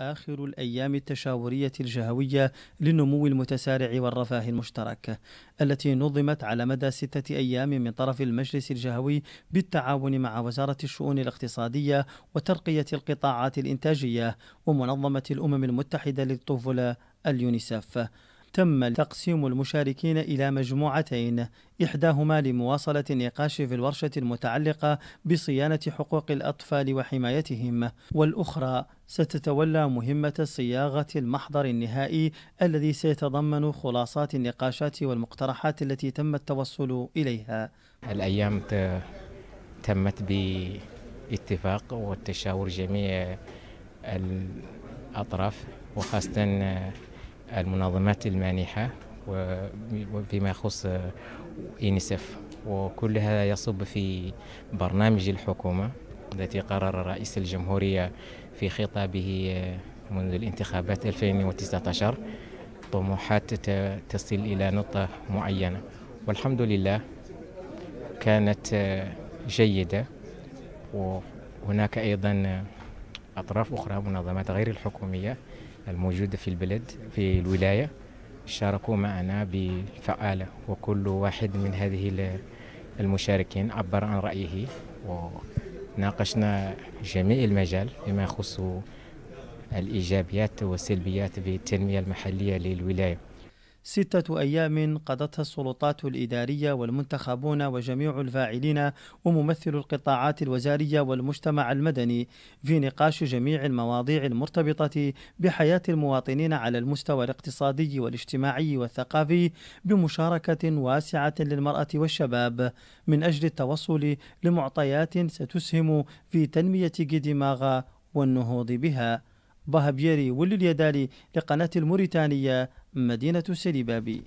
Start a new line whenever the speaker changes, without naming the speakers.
آخر الأيام التشاورية الجهوية للنمو المتسارع والرفاه المشترك التي نظمت على مدى ستة أيام من طرف المجلس الجهوي بالتعاون مع وزارة الشؤون الاقتصادية وترقية القطاعات الإنتاجية ومنظمة الأمم المتحدة للطفولة اليونيسف تم تقسيم المشاركين إلى مجموعتين إحداهما لمواصلة النقاش في الورشة المتعلقة بصيانة حقوق الأطفال وحمايتهم والأخرى ستتولى مهمة صياغة المحضر النهائي الذي سيتضمن خلاصات النقاشات والمقترحات التي تم التوصل إليها
الأيام تمت باتفاق والتشاور جميع الأطراف وخاصة المنظمات المانحة وفيما يخص يونيسف وكل هذا يصب في برنامج الحكومة التي قرر رئيس الجمهورية في خطابه منذ الانتخابات 2019 طموحات تصل إلى نقطة معينة والحمد لله كانت جيدة وهناك أيضا أطراف أخرى منظمات غير الحكومية الموجودة في البلد في الولاية شاركوا معنا بالفعالة وكل واحد من هذه المشاركين عبر عن رأيه وناقشنا جميع المجال بما يخص الإيجابيات والسلبيات في التنمية المحلية للولاية
ستة أيام قضتها السلطات الإدارية والمنتخبون وجميع الفاعلين وممثل القطاعات الوزارية والمجتمع المدني في نقاش جميع المواضيع المرتبطة بحياة المواطنين على المستوى الاقتصادي والاجتماعي والثقافي بمشاركة واسعة للمرأة والشباب من أجل التوصل لمعطيات ستسهم في تنمية دماغ والنهوض بها بهبيري والليدالي لقناة الموريتانية مدينة سليبابي